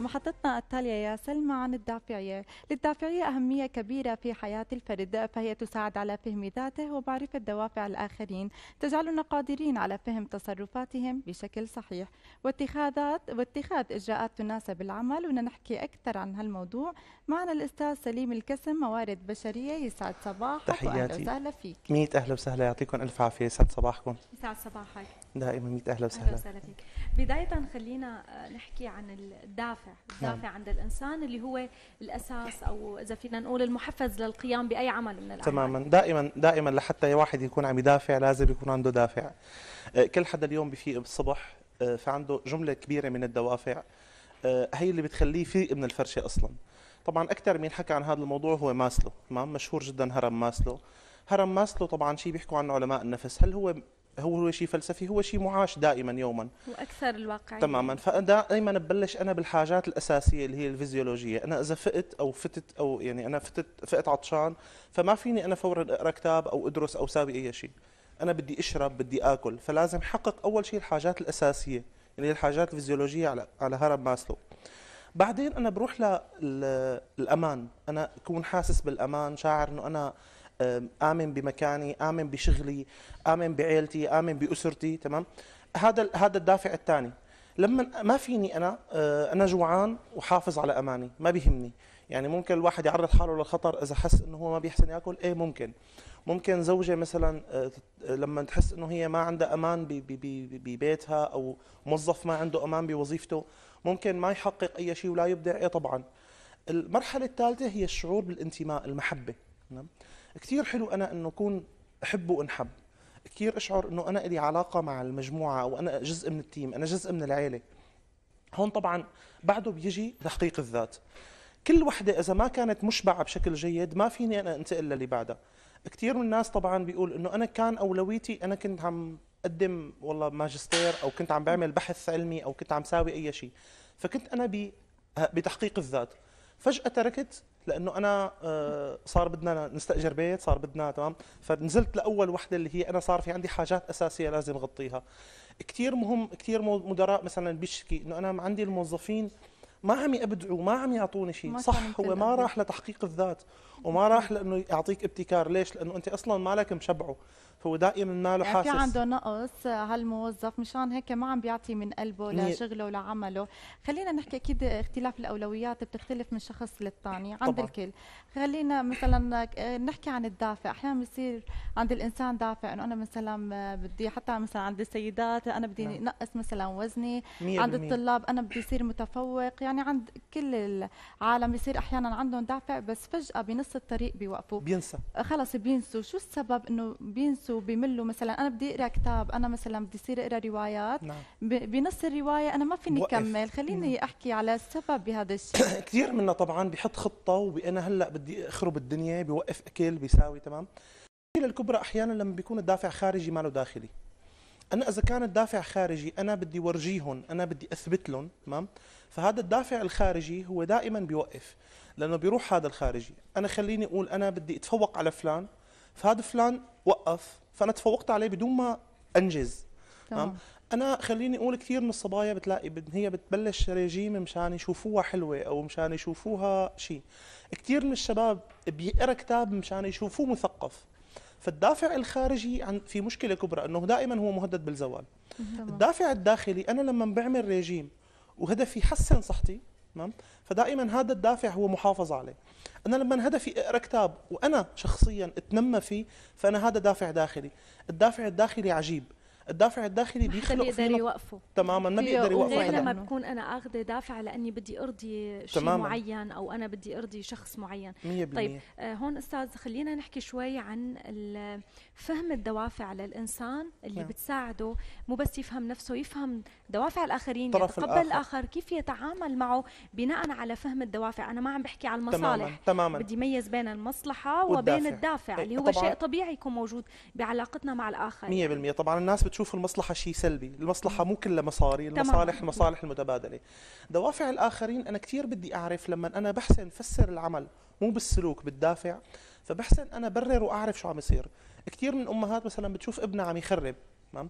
محطتنا التالية يا سلمى عن الدافعية للدافعية أهمية كبيرة في حياة الفرد فهي تساعد على فهم ذاته ومعرفة دوافع الآخرين تجعلنا قادرين على فهم تصرفاتهم بشكل صحيح واتخاذات واتخاذ إجراءات تناسب العمل ونحكي أكثر عن هالموضوع معنا الأستاذ سليم الكسم موارد بشرية يسعد صباحك تحياتي اهلا وسهلا فيك ميت أهلا وسهلا يعطيكم ألف عافية يسعد صباحكم يسعد صباحك دائما ميت اهلا وسهلا اهلا وسهلا فيك بدايه خلينا آه، نحكي عن الدافع نعم. الدافع نعم. عند الانسان اللي هو الاساس او اذا فينا نقول المحفز للقيام باي عمل من الاعمال تماما دائما دائما لحتى واحد يكون عم يدافع لازم يكون عنده دافع آه، كل حدا اليوم بفيق بالصبح آه، فعنده جمله كبيره من الدوافع هي اللي بتخليه يفيق من الفرشه اصلا طبعا اكثر مين حكى عن هذا الموضوع هو ماسلو تمام مشهور جدا هرم ماسلو هرم ماسلو طبعا شيء بيحكوا عنه علماء النفس هل هو هو شيء فلسفي هو شيء معاش دائما يوما واكثر الواقعيه تماما فدائما ببلش انا بالحاجات الاساسيه اللي هي الفيزيولوجيه انا اذا فقت او فتت او يعني انا فتت فقت عطشان فما فيني انا فورا اقرا كتاب او ادرس او ساوي اي شيء انا بدي اشرب بدي اكل فلازم حقق اول شيء الحاجات الاساسيه اللي هي الحاجات الفيزيولوجيه على على هرم ماسلو بعدين انا بروح للامان انا اكون حاسس بالامان شاعر انه انا امن بمكاني امن بشغلي امن بعيلتي امن باسرتي تمام هذا هذا الدافع الثاني لما ما فيني انا آه، انا جوعان وحافظ على اماني ما بيهمني يعني ممكن الواحد يعرض حاله للخطر اذا حس انه هو ما بيحسن ياكل ايه ممكن ممكن زوجة مثلا آه، لما تحس انه هي ما عندها امان ببيتها او موظف ما عنده امان بوظيفته ممكن ما يحقق اي شيء ولا يبدع ايه طبعا المرحلة الثالثة هي الشعور بالانتماء المحبة كثير حلو انا انه اكون احب وانحب كثير اشعر انه انا لي علاقه مع المجموعه او انا جزء من التيم انا جزء من العيله هون طبعا بعده بيجي تحقيق الذات كل وحده اذا ما كانت مشبعه بشكل جيد ما فيني انا انتقل للي بعدها كثير من الناس طبعا بيقول انه انا كان اولويتي انا كنت عم أقدم والله ماجستير او كنت عم بعمل بحث علمي او كنت عم ساوي اي شيء فكنت انا بتحقيق الذات فجاه تركت لانه انا آه، صار بدنا نستاجر بيت صار بدنا تمام فنزلت لاول وحده اللي هي انا صار في عندي حاجات اساسيه لازم اغطيها كثير مهم كثير مدراء مثلا بيشكي انه انا عندي الموظفين ما عم يبدعوا ما عم يعطوني شيء صح هو ما راح لتحقيق الذات وما راح لانه يعطيك ابتكار ليش لانه انت اصلا مالك مشبعه فهو دائما ماله يعني حاسس في عنده نقص هالموظف مشان هيك ما عم بيعطي من قلبه لشغله ولعمله خلينا نحكي اكيد اختلاف الاولويات بتختلف من شخص للثاني عند طبعا. الكل خلينا مثلا نحكي عن الدافع احيانا بيصير عند الانسان دافع انه انا مثلا بدي حتى مثلا عند السيدات انا بدي نعم. نقص مثلا وزني عند الطلاب انا بدي اصير متفوق يعني يعني عند كل العالم بيصير احيانا عندهم دافع بس فجاه بنص الطريق بيوقفوا بينسى خلص بينسوا شو السبب انه بينسوا بيملوا مثلا انا بدي اقرا كتاب انا مثلا بدي صير اقرا روايات نعم. بنص الروايه انا ما فيني اكمل خليني نعم. احكي على السبب بهذا الشيء كثير منا طبعا بحط خطه وانا هلا بدي اخرب الدنيا بيوقف اكل بيساوي تمام المشكله الكبرى احيانا لما بيكون الدافع خارجي ماله داخلي انا اذا كان الدافع خارجي انا بدي ورجيهم انا بدي اثبت لهم تمام فهذا الدافع الخارجي هو دائما بيوقف لانه بيروح هذا الخارجي انا خليني اقول انا بدي اتفوق على فلان فهذا فلان وقف فانا تفوقت عليه بدون ما انجز تمام انا خليني اقول كثير من الصبايا بتلاقي هي بتبلش ريجيم مشان يشوفوها حلوه او مشان يشوفوها شيء كثير من الشباب بيقرا كتاب مشان يشوفوه مثقف فالدافع الخارجي عن في مشكله كبرى انه دائما هو مهدد بالزوال الدافع الداخلي انا لما بعمل ريجيم وهدفي يحسن صحتي تمام فدائما هذا الدافع هو محافظه عليه انا لما هدفي اقرا كتاب وانا شخصيا اتنمى فيه فانا هذا دافع داخلي الدافع الداخلي عجيب الدافع الداخلي بيخلق ما بيقدر يوقفه تماما ما بيقدر يوقفه غير لما بكون انا اخذه دافع لاني بدي ارضي شيء معين او انا بدي ارضي شخص معين 100% طيب آه، هون استاذ خلينا نحكي شوي عن فهم الدوافع للانسان اللي نعم. بتساعده مو بس يفهم نفسه يفهم دوافع الاخرين الطرف يتقبل الآخر. الاخر كيف يتعامل معه بناء على فهم الدوافع انا ما عم بحكي على المصالح تماما, تماما. بدي ميز بين المصلحه والدافع. وبين الدافع إيه، اللي هو شيء طبيعي يكون موجود بعلاقتنا مع الاخر 100% طبعا الناس بتشوف المصلحه شيء سلبي المصلحه مو كلها مصاري المصالح المصالح المتبادله دوافع الاخرين انا كثير بدي اعرف لما انا بحسن فسر العمل مو بالسلوك بالدافع فبحسن انا برر واعرف شو عم يصير كثير من الامهات مثلا بتشوف ابنها عم يخرب تمام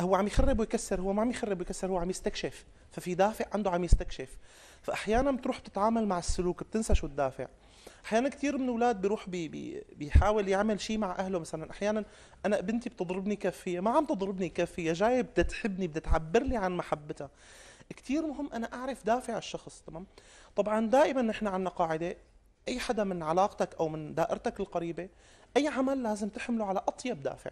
هو عم يخرب ويكسر هو ما عم يخرب ويكسر هو عم يستكشف ففي دافع عنده عم يستكشف فاحيانا بتروح بتتعامل مع السلوك بتنسى شو الدافع احيانا كثير من الاولاد بيروح بي بي بيحاول يعمل شيء مع اهله مثلا احيانا انا بنتي بتضربني كفيه ما عم تضربني كفيه جايه بدها تحبني بدها تعبر لي عن محبتها كثير مهم انا اعرف دافع الشخص تمام طبعا دائما نحن عندنا قاعده اي حدا من علاقتك او من دائرتك القريبه اي عمل لازم تحمله على اطيب دافع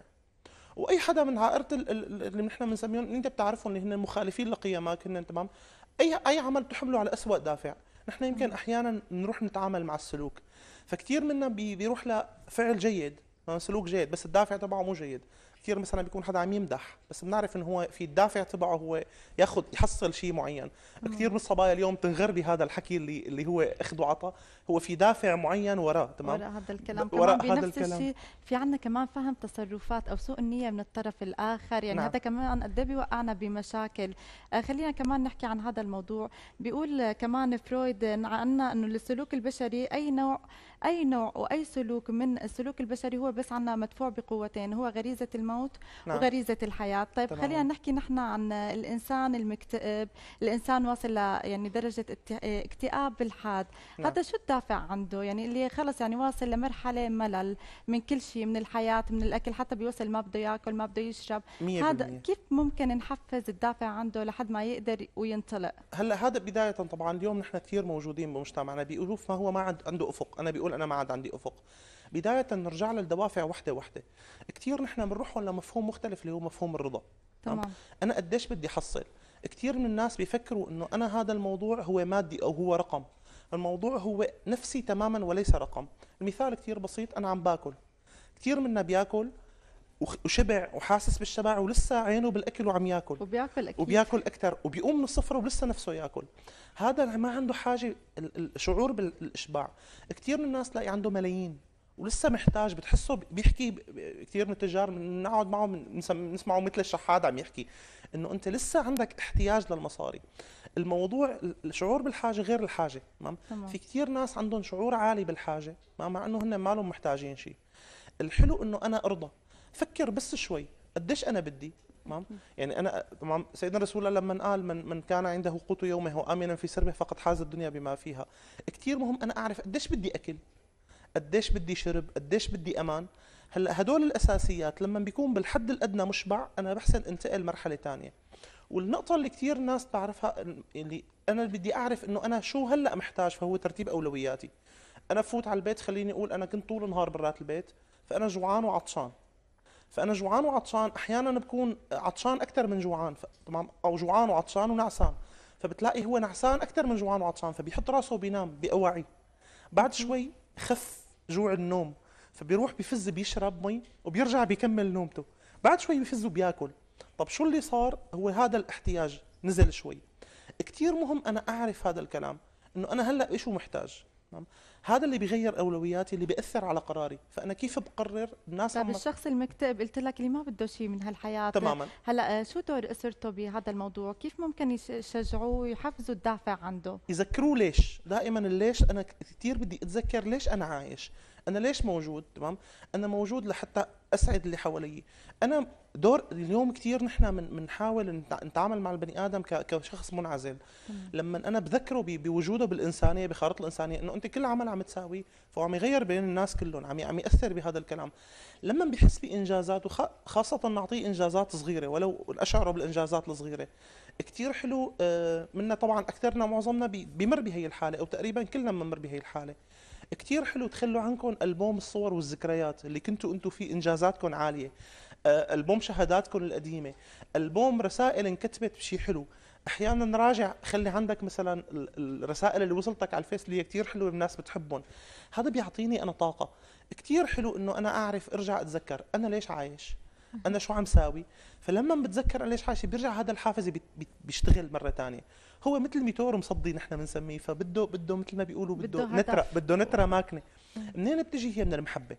واي حدا من عائله اللي نحن بنسميهم انت بتعرفهم اللي هن مخالفين لقيمك هن تمام اي اي عمل بتحمله على اسوء دافع نحن يمكن احيانا نروح نتعامل مع السلوك فكثير منا بيروح لفعل جيد سلوك جيد بس الدافع تبعه مو جيد كثير مثلا بيكون حدا عم يمدح بس بنعرف انه هو في الدافع تبعه هو ياخذ يحصل شيء معين كثير من الصبايا اليوم تنغر بهذا الحكي اللي اللي هو اخذ وعطى هو في دافع معين وراه تمام وراء هذا الكلام وراء كمان هذا الكلام الشيء في عندنا كمان فهم تصرفات او سوء النيه من الطرف الاخر يعني نعم. هذا كمان قد إيه بيوقعنا بمشاكل آه خلينا كمان نحكي عن هذا الموضوع بيقول كمان فرويد عنا انه السلوك البشري اي نوع اي نوع واي سلوك من السلوك البشري هو بس عنا مدفوع بقوتين هو غريزه الموت نعم. وغريزه الحياه طيب تمام. خلينا نحكي نحن عن الانسان المكتئب الانسان واصل ل يعني درجه اكتئاب الحاد نعم. هذا شو الدافع عنده يعني اللي خلص يعني واصل لمرحله ملل من كل شيء من الحياه من الاكل حتى بيوصل ما بده ياكل ما بده يشرب هذا كيف ممكن نحفز الدافع عنده لحد ما يقدر وينطلق هلا هذا بدايه طبعا اليوم نحن كثير موجودين بمجتمعنا بيقولوا ما هو ما عنده افق انا بيقول انا ما عاد عندي افق بدايه نرجع للدوافع وحده وحده كثير نحن بنروح لمفهوم مختلف اللي هو مفهوم الرضا تمام انا قديش بدي احصل كثير من الناس بيفكروا انه انا هذا الموضوع هو مادي او هو رقم الموضوع هو نفسي تماما وليس رقم المثال كثير بسيط انا عم باكل كثير منا بياكل وشبع وحاسس بالشبع ولسه عينه بالاكل وعم ياكل وبياكل اكيد وبياكل اكثر وبيقوم من الصفر ولسه نفسه ياكل هذا ما عنده حاجه الشعور بالاشباع كثير من الناس تلاقي عنده ملايين ولسه محتاج بتحسه بيحكي كثير من التجار بنقعد معه بنسمعه مثل الشحاد عم يحكي انه انت لسه عندك احتياج للمصاري الموضوع الشعور بالحاجه غير الحاجه تمام في كثير ناس عندهم شعور عالي بالحاجه مع انه هن مالهم محتاجين شيء الحلو انه انا ارضى فكر بس شوي قديش انا بدي تمام يعني انا تمام سيدنا رسول الله لما قال من من كان عنده قوت يومه وامنا في سربه فقد حاز الدنيا بما فيها كثير مهم انا اعرف قديش بدي اكل قديش بدي شرب قديش بدي امان هلا هدول الاساسيات لما بيكون بالحد الادنى مشبع انا بحسن انتقل مرحله ثانيه والنقطة اللي كثير ناس تعرفها اللي أنا بدي أعرف إنه أنا شو هلأ محتاج فهو ترتيب أولوياتي. أنا فوت على البيت خليني أقول أنا كنت طول النهار برات البيت فأنا جوعان وعطشان، فانا جوعان وعطشان احيانا بكون عطشان اكثر من جوعان تمام او جوعان وعطشان ونعسان فبتلاقي هو نعسان اكثر من جوعان وعطشان فبيحط راسه وبينام بأواعي بعد شوي خف جوع النوم فبيروح بفز بيشرب مي وبيرجع بيكمل نومته بعد شوي بفز وبياكل طب شو اللي صار هو هذا الاحتياج نزل شوي كثير مهم انا اعرف هذا الكلام انه انا هلا شو محتاج هذا اللي بيغير اولوياتي اللي بياثر على قراري فانا كيف بقرر الناس طيب الشخص المكتئب قلت لك اللي ما بده شيء من هالحياه تماما هلا شو دور اسرته بهذا الموضوع كيف ممكن يشجعوه ويحفزوا الدافع عنده يذكروه ليش دائما ليش انا كثير بدي اتذكر ليش انا عايش انا ليش موجود تمام انا موجود لحتى اسعد اللي حواليي انا دور اليوم كثير نحن من بنحاول نتعامل مع البني ادم كشخص منعزل لما انا بذكره بوجوده بالانسانيه بخارطه الانسانيه انه انت كل عمل عم تساويه فهو عم يغير بين الناس كلهم عم عم ياثر بهذا الكلام لما بحس بانجازات وخاصه نعطيه انجازات صغيره ولو اشعره بالانجازات الصغيره كثير حلو آه، منا طبعا اكثرنا معظمنا بمر بهي الحاله او تقريبا كلنا بنمر بهي الحاله كتير حلو تخلوا عنكم البوم الصور والذكريات اللي كنتوا انتم فيه انجازاتكم عاليه آه، البوم شهاداتكم القديمه البوم رسائل انكتبت بشيء حلو احيانا نراجع خلي عندك مثلا الرسائل اللي وصلتك على الفيس اللي هي كثير حلوه الناس بتحبهم هذا بيعطيني انا طاقه كثير حلو انه انا اعرف ارجع اتذكر انا ليش عايش انا شو عم ساوي فلما بتذكر انا ليش حاشي بيرجع هذا الحافز بيشتغل مره ثانيه هو مثل ميتور مصدي نحن بنسميه فبده بده مثل ما بيقولوا بده نترى بده نترى ماكنه منين بتجي هي من المحبه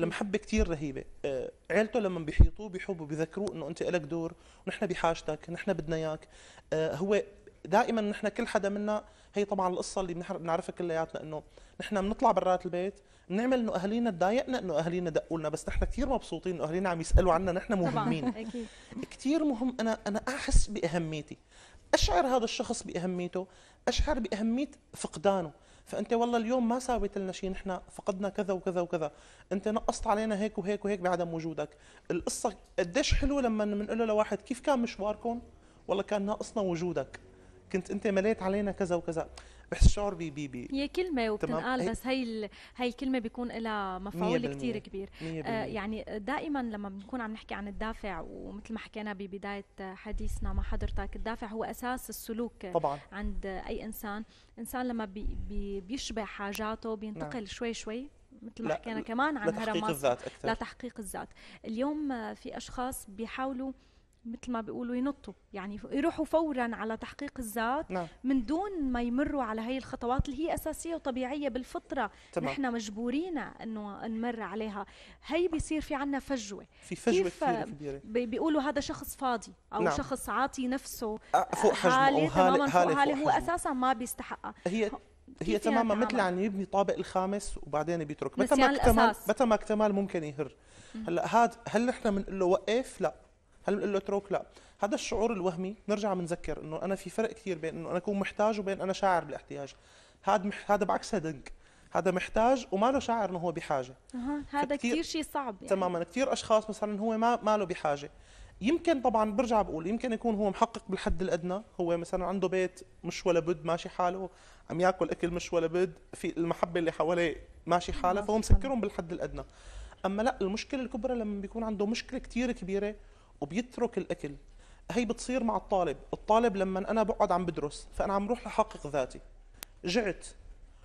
المحبة كتير رهيبة آه، عيلته لما بيحيطوه بيحبوا بيذكروه انه انت لك دور ونحن بحاجتك نحن بدنا اياك آه، هو دائما نحن كل حدا منا هي طبعا القصه اللي بنعرفها كلياتنا انه نحن بنطلع برات البيت بنعمل انه اهالينا تضايقنا انه اهالينا دقوا لنا بس نحن كثير مبسوطين انه اهالينا عم يسالوا عنا نحن مهمين اكيد كثير مهم انا انا احس باهميتي اشعر هذا الشخص باهميته اشعر باهميه فقدانه فانت والله اليوم ما ساويت لنا شيء نحن فقدنا كذا وكذا وكذا انت نقصت علينا هيك وهيك وهيك بعدم وجودك القصه قديش حلو لما بنقول له لواحد كيف كان مشواركم والله كان ناقصنا وجودك كنت انت مليت علينا كذا وكذا بحس الشعور بي بي بي هي كلمه وبتنقال بس هي هي الكلمه بيكون لها مفعول كثير كبير آه يعني دائما لما بنكون عم نحكي عن الدافع ومثل ما حكينا ببدايه حديثنا مع حضرتك الدافع هو اساس السلوك طبعا. عند اي انسان انسان لما بي بي بيشبع حاجاته بينتقل نعم. شوي شوي مثل ما حكينا كمان عن هرمات لتحقيق الذات أكثر. لتحقيق الذات اليوم آه، في اشخاص بيحاولوا مثل ما بيقولوا ينطوا يعني يروحوا فورا على تحقيق الذات نعم. من دون ما يمروا على هي الخطوات اللي هي اساسيه وطبيعيه بالفطره تمام. نحن مجبورين انه نمر عليها هي بيصير في عنا فجوه في فجوه كيف كبيره بيقولوا هذا شخص فاضي او نعم. شخص عاطي نفسه فوق حجمه آه، حالي تماما فوق حالي, هو هو اساسا ما بيستحقها هي هي تماما مثل عم يعني يبني طابق الخامس وبعدين بيترك متى ما اكتمل متى ما اكتمل ممكن يهر هلا هاد هل نحن بنقول له وقف لا هل بنقول له اترك لا هذا الشعور الوهمي نرجع بنذكر انه انا في فرق كثير بين انه انا اكون محتاج وبين انا شاعر بالاحتياج هذا مح... هذا بعكس هدنك هذا محتاج وما له شاعر انه هو بحاجه أه. هذا كثير شيء صعب يعني. تماما كثير اشخاص مثلا هو ما ما له بحاجه يمكن طبعا برجع بقول يمكن يكون هو محقق بالحد الادنى هو مثلا عنده بيت مش ولا بد ماشي حاله عم ياكل اكل مش ولا بد في المحبه اللي حواليه ماشي حالها فهو مسكرهم بالحد الادنى اما لا المشكله الكبرى لما بيكون عنده مشكله كثير كبيره وبيترك الاكل هي بتصير مع الطالب الطالب لما انا بقعد عم بدرس فانا عم روح لحقق ذاتي جعت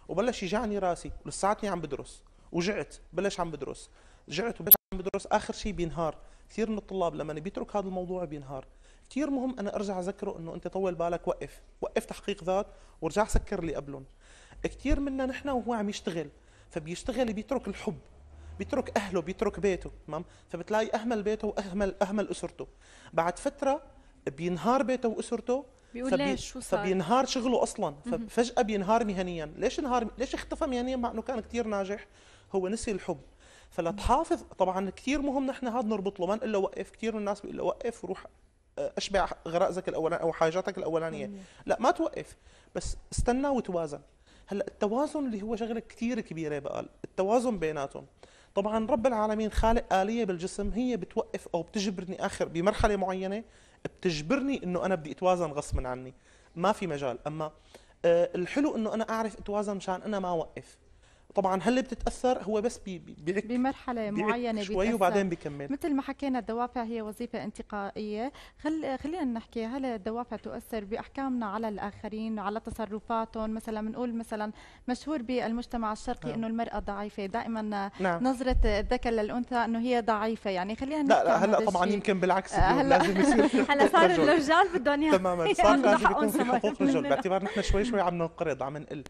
وبلش يجعني راسي ولساتني عم بدرس وجعت بلش عم بدرس جعت وبلش عم بدرس اخر شيء بينهار كثير من الطلاب لما بيترك هذا الموضوع بينهار كثير مهم انا ارجع اذكره انه انت طول بالك وقف وقف تحقيق ذات وارجع سكر لي قبلهم كثير منا نحن وهو عم يشتغل فبيشتغل بيترك الحب بيترك اهله بيترك بيته تمام فبتلاقي اهمل بيته واهمل اهمل اسرته بعد فتره بينهار بيته واسرته بيقول فبي... ليش شو صار فبينهار شغله اصلا ففجاه بينهار مهنيا ليش انهار ليش اختفى مهنيا مع انه كان كثير ناجح هو نسي الحب فلا تحافظ طبعا كثير مهم نحن هذا نربط له ما نقول له وقف كثير من الناس بيقول له وقف وروح آه، اشبع غرائزك الاولانيه او حاجاتك الاولانيه لا ما توقف بس استنى وتوازن هلا التوازن اللي هو شغله كثير كبيره بقى التوازن بيناتهم طبعا رب العالمين خالق آلية بالجسم هي بتوقف أو بتجبرني آخر بمرحلة معينة بتجبرني أنه أنا بدي أتوازن غصبا عني ما في مجال أما آه، الحلو أنه أنا أعرف أتوازن مشان أنا ما أوقف طبعا هل بتتاثر هو بس بيعك بمرحله معينه شوي وبعدين بكمل مثل ما حكينا الدوافع هي وظيفه انتقائيه خل... خلينا نحكي هل الدوافع تؤثر باحكامنا على الاخرين على تصرفاتهم مثلا بنقول مثلا مشهور بالمجتمع الشرقي نعم. انه المراه ضعيفه دائما نعم. نظره الذكر للانثى انه هي ضعيفه يعني خلينا نحكي لا لا هلا طبعا الشيء. يمكن بالعكس آه، هلا لازم يصير هلا صار الرجال بدهم اياها تماما صار لازم يكون في حقوق رجل باعتبار نحن شوي شوي عم ننقرض عم نقل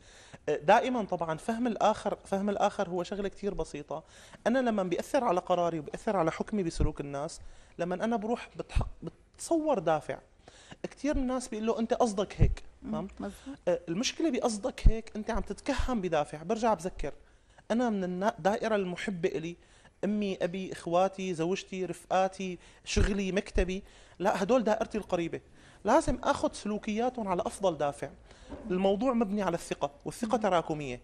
دائما طبعا فهم الاخر فهم الاخر هو شغله كثير بسيطه انا لما بياثر على قراري وبياثر على حكمي بسلوك الناس لما انا بروح بتحق بتصور دافع كثير من الناس بيقول له انت قصدك هيك تمام آه، المشكله بقصدك هيك انت عم تتكهن بدافع برجع بذكر انا من الدائره المحبه الي امي ابي اخواتي زوجتي رفقاتي شغلي مكتبي لا هدول دائرتي القريبه لازم اخذ سلوكياتهم على افضل دافع الموضوع مبني على الثقه والثقه تراكميه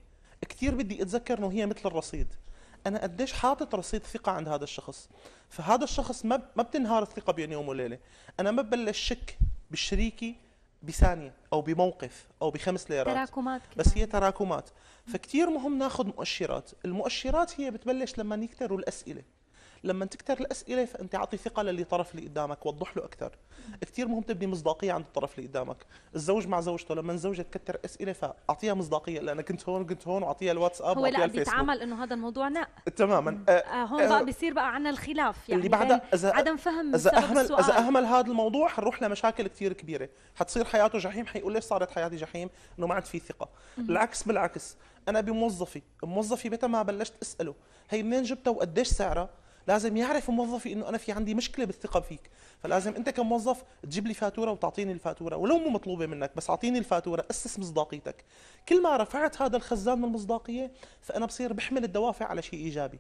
كثير بدي اتذكر انه هي مثل الرصيد انا قديش حاطط رصيد ثقه عند هذا الشخص فهذا الشخص ما ما بتنهار الثقه بين يوم وليله انا ما ببلش شك بشريكي بثانيه او بموقف او بخمس ليرات تراكمات كده. بس هي تراكمات فكتير مهم ناخذ مؤشرات المؤشرات هي بتبلش لما يكثروا الاسئله لما تكتر الاسئله فانت اعطي ثقه للي طرف اللي قدامك وضح له اكثر كثير مهم تبني مصداقيه عند الطرف اللي قدامك الزوج مع زوجته لما الزوجة تكثر اسئله فاعطيها مصداقيه لانك كنت هون كنت هون واعطيها الواتساب هو لا بيتعامل انه هذا الموضوع نق تماما أه، آه، هون أه، بقى بصير بقى عندنا الخلاف يعني اللي بعد عدم فهم اذا اهمل اذا اهمل هذا الموضوع حنروح لمشاكل كثير كبيره حتصير حياته جحيم حيقول ليش صارت حياتي جحيم انه ما عاد في ثقه العكس بالعكس انا بموظفي موظفي متى ما بلشت اساله هي منين جبتها وقديش سعرها لازم يعرف موظفي انه انا في عندي مشكله بالثقه فيك فلازم انت كموظف تجيب لي فاتوره وتعطيني الفاتوره ولو مو مطلوبه منك بس اعطيني الفاتوره اسس مصداقيتك كل ما رفعت هذا الخزان من المصداقيه فانا بصير بحمل الدوافع على شيء ايجابي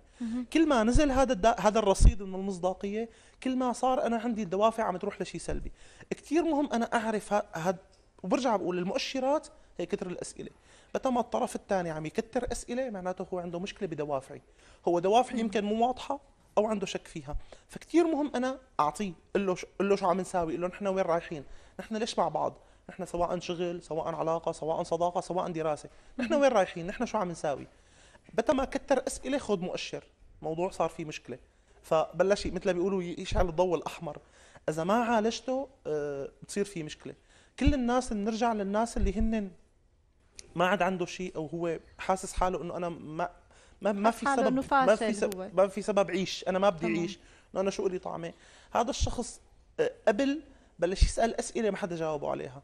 كل ما نزل هذا هذا الرصيد من المصداقيه كل ما صار انا عندي الدوافع عم تروح لشيء سلبي كثير مهم انا اعرف هذا وبرجع بقول المؤشرات هي كثر الاسئله متى ما الطرف الثاني عم يكثر اسئله معناته هو عنده مشكله بدوافعي هو دوافعي يمكن مو واضحه او عنده شك فيها فكتير مهم انا اعطيه قل له قل له شو عم نساوي قل له نحن وين رايحين نحن ليش مع بعض نحن سواء شغل سواء علاقه سواء صداقه سواء دراسه نحن وين رايحين نحن شو عم نساوي متى ما كتر اسئله خذ مؤشر موضوع صار فيه مشكله فبلش مثل ما بيقولوا يشعل الضوء الاحمر اذا ما عالجته آه، بتصير فيه مشكله كل الناس بنرجع للناس اللي هن ما عاد عنده شيء او هو حاسس حاله انه انا ما ما ما في سبب ما في سبب ما في سبب عيش انا ما بدي اعيش انا شو لي طعمه هذا الشخص آه، قبل بلش يسال اسئله ما حدا جاوبه عليها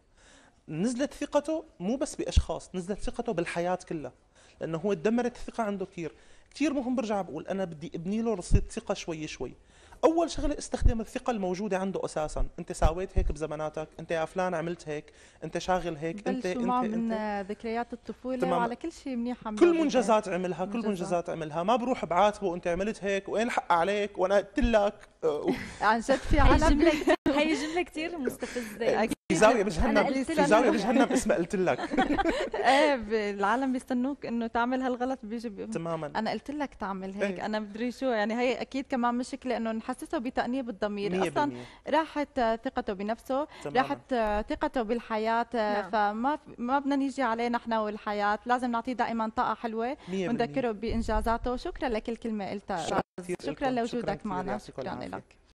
نزلت ثقته مو بس باشخاص نزلت ثقته بالحياه كلها لانه هو دمرت الثقه عنده كثير كثير مهم برجع بقول انا بدي ابني له رصيد ثقه شوي شوي اول شغله استخدم الثقه الموجوده عنده اساسا انت ساويت هيك بزماناتك انت يا فلان عملت هيك انت شاغل هيك انت انت من انت ذكريات الطفوله تمام. وعلى كل شيء منيح عم كل منجزات عملها كل منجزات عملها ما بروح بعاتبه انت عملت هيك وين الحق عليك وانا قلت لك عن جد في عالم هي جمله كثير مستفزه في زاويه بجهنم في زاويه بجهنم اسمها قلت لك ايه العالم بيستنوك انه تعمل هالغلط بيجي تماما انا قلت لك تعمل هيك إيه. انا بدري شو يعني هي اكيد كمان مشكله انه حسسه بتأنيب الضمير أصلا راحت ثقته بنفسه راحت ثقته بالحياة نعم. فما ما بدنا نيجي عليه نحن والحياة لازم نعطيه دائما طاقة حلوة ونذكره بإنجازاته شكرا لك الكلمة قلتها شكرا, شكرا لوجودك معنا شكرا لك